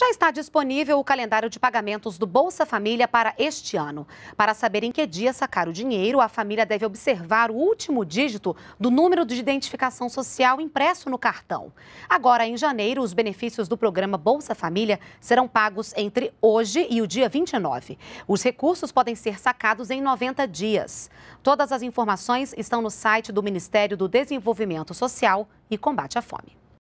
Já está disponível o calendário de pagamentos do Bolsa Família para este ano. Para saber em que dia sacar o dinheiro, a família deve observar o último dígito do número de identificação social impresso no cartão. Agora, em janeiro, os benefícios do programa Bolsa Família serão pagos entre hoje e o dia 29. Os recursos podem ser sacados em 90 dias. Todas as informações estão no site do Ministério do Desenvolvimento Social e Combate à Fome.